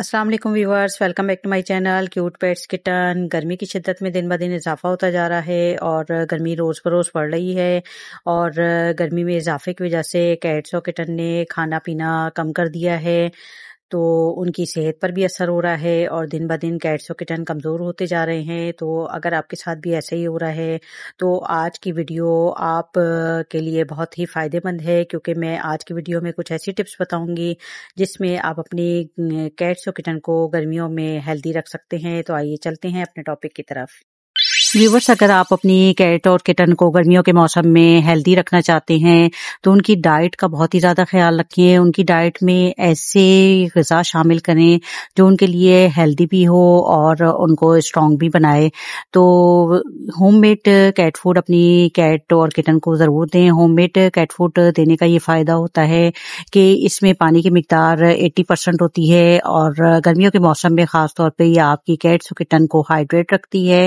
अस्सलाम वालेकुम viewers welcome back to my channel cute pets kitten गर्मी की शिद्दत में दिन ब दिन इजाफा होता जा रहा है और गर्मी रोज़ बरोज़ बढ़ रही है और गर्मी में इजाफे की वजह से कैट्स और किटन ने खाना पीना कम कर दिया है तो उनकी सेहत पर भी असर हो रहा है और दिन ब दिन कैट्स और किटन कमज़ोर होते जा रहे हैं तो अगर आपके साथ भी ऐसा ही हो रहा है तो आज की वीडियो आप के लिए बहुत ही फ़ायदेमंद है क्योंकि मैं आज की वीडियो में कुछ ऐसी टिप्स बताऊंगी जिसमें आप अपनी कैट्स और किटन को गर्मियों में हेल्दी रख सकते हैं तो आइए चलते हैं अपने टॉपिक की तरफ व्यूवर्स अगर आप अपनी कैट और किटन को गर्मियों के मौसम में हेल्दी रखना चाहते हैं तो उनकी डाइट का बहुत ही ज़्यादा ख्याल रखें उनकी डाइट में ऐसे गज़ा शामिल करें जो उनके लिए हेल्दी भी हो और उनको स्ट्रांग भी बनाए तो होममेड कैट फूड अपनी कैट और किटन को ज़रूर दें होममेड कैट फूड देने का ये फ़ायदा होता है कि इसमें पानी की मकदार एट्टी परसेंट होती है और गर्मियों के मौसम में ख़ासतौर पर यह आपकी कैट्स और किटन को हाइड्रेट रखती है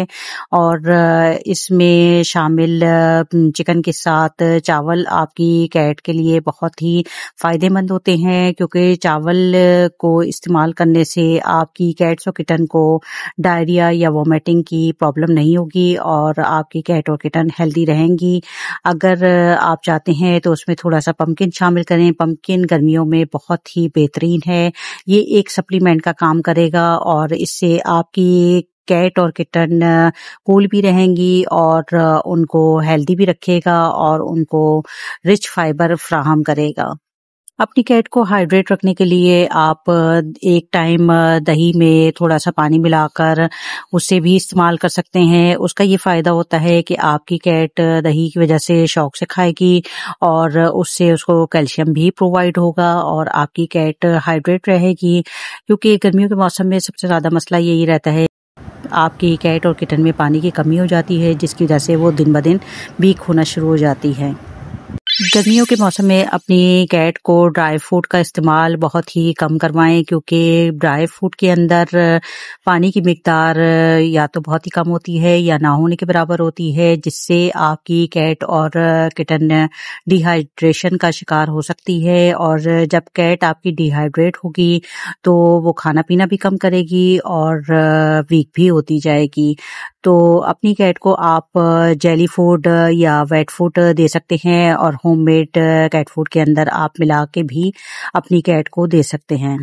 और और इसमें शामिल चिकन के साथ चावल आपकी कैट के लिए बहुत ही फ़ायदेमंद होते हैं क्योंकि चावल को इस्तेमाल करने से आपकी कैट्स और किटन को डायरिया या वोमिटिंग की प्रॉब्लम नहीं होगी और आपकी कैट और किटन हेल्दी रहेंगी अगर आप चाहते हैं तो उसमें थोड़ा सा पम्पकिन शामिल करें पम्पकिन गर्मियों में बहुत ही बेहतरीन है ये एक सप्लीमेंट का काम करेगा और इससे आपकी कैट और किटन कूल भी रहेंगी और उनको हेल्दी भी रखेगा और उनको रिच फाइबर फ्राहम करेगा अपनी कैट को हाइड्रेट रखने के लिए आप एक टाइम दही में थोड़ा सा पानी मिलाकर उससे भी इस्तेमाल कर सकते हैं उसका ये फ़ायदा होता है कि आपकी कैट दही की वजह से शौक से खाएगी और उससे उसको कैल्शियम भी प्रोवाइड होगा और आपकी कैट हाइड्रेट रहेगी क्योंकि गर्मियों के मौसम में सबसे ज़्यादा मसला यही रहता है आपकी कैट और किटन में पानी की कमी हो जाती है जिसकी वजह से वो दिन ब दिन वीक होना शुरू हो जाती है गर्मियों के मौसम में अपनी कैट को ड्राई फ्रूट का इस्तेमाल बहुत ही कम करवाएं क्योंकि ड्राई फ्रूट के अंदर पानी की मकदार या तो बहुत ही कम होती है या ना होने के बराबर होती है जिससे आपकी कैट और किटन डिहाइड्रेशन का शिकार हो सकती है और जब कैट आपकी डिहाइड्रेट होगी तो वो खाना पीना भी कम करेगी और वीक भी होती जाएगी तो अपनी कैट को आप जेली फूड या वेट फूड दे सकते हैं और होममेड कैट फूड के अंदर आप मिला के भी अपनी कैट को दे सकते हैं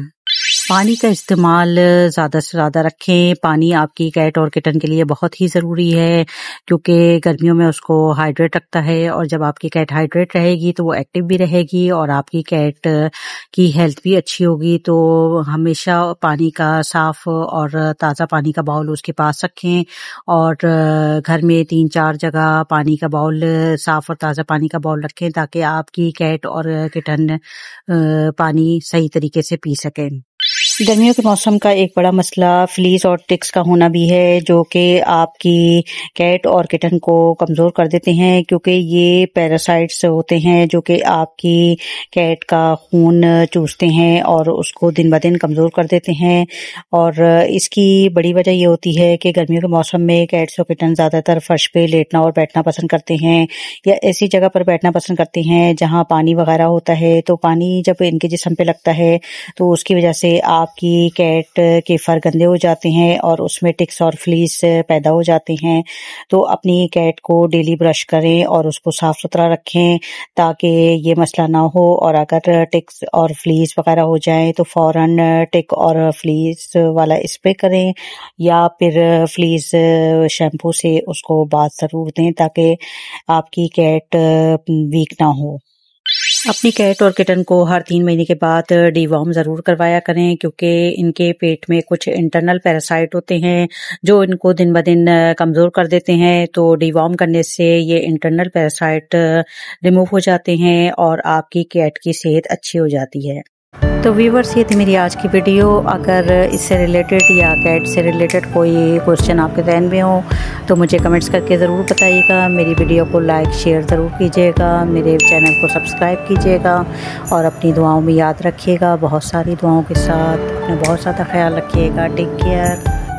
पानी का इस्तेमाल ज़्यादा से ज़्यादा रखें पानी आपकी कैट और किटन के लिए बहुत ही ज़रूरी है क्योंकि गर्मियों में उसको हाइड्रेट रखता है और जब आपकी कैट हाइड्रेट रहेगी तो वो एक्टिव भी रहेगी और आपकी कैट की हेल्थ भी अच्छी होगी तो हमेशा पानी का साफ़ और ताज़ा पानी का बाउल उसके पास रखें और घर में तीन चार जगह पानी का बाउल साफ़ और ताज़ा पानी का बाउल रखें ताकि आपकी कैट और किटन पानी सही तरीके से पी सकें गर्मियों के मौसम का एक बड़ा मसला फ्लीस और टिक्स का होना भी है जो कि आपकी कैट और किटन को कमज़ोर कर देते हैं क्योंकि ये पैरासाइट्स होते हैं जो कि आपकी कैट का खून चूसते हैं और उसको दिन ब दिन कमज़ोर कर देते हैं और इसकी बड़ी वजह ये होती है कि गर्मियों के मौसम में कैट्स और किटन ज़्यादातर फर्श पे लेटना और बैठना पसंद करते हैं या ऐसी जगह पर बैठना पसंद करते हैं जहाँ पानी वगैरह होता है तो पानी जब इनके जिसम पे लगता है तो उसकी वजह से आप आपकी कैट के फर गंदे हो जाते हैं और उसमें टिक्स और फ्लीस पैदा हो जाते हैं तो अपनी कैट को डेली ब्रश करें और उसको साफ़ सुथरा रखें ताकि ये मसला ना हो और अगर टिक्स और फ्लीस वगैरह हो जाए तो फौरन टिक और फ्लीस वाला स्प्रे करें या फिर फ्लीस शैम्पू से उसको बात ज़रूर दें ताकि आपकी कैट वीक ना हो अपनी कैट और किटन को हर तीन महीने के बाद डीवॉर्म ज़रूर करवाया करें क्योंकि इनके पेट में कुछ इंटरनल पैरासाइट होते हैं जो इनको दिन ब दिन कमज़ोर कर देते हैं तो डीवॉर्म करने से ये इंटरनल पैरासाइट रिमूव हो जाते हैं और आपकी कैट की सेहत अच्छी हो जाती है तो व्यूवर्स ये थी मेरी आज की वीडियो अगर इससे रिलेटेड या कैट से रिलेटेड कोई क्वेश्चन आपके जहन में हो तो मुझे कमेंट्स करके ज़रूर बताइएगा मेरी वीडियो को लाइक शेयर ज़रूर कीजिएगा मेरे चैनल को सब्सक्राइब कीजिएगा और अपनी दुआओं में याद रखिएगा बहुत सारी दुआओं के साथ अपना बहुत ज़्यादा ख्याल रखिएगा टेक केयर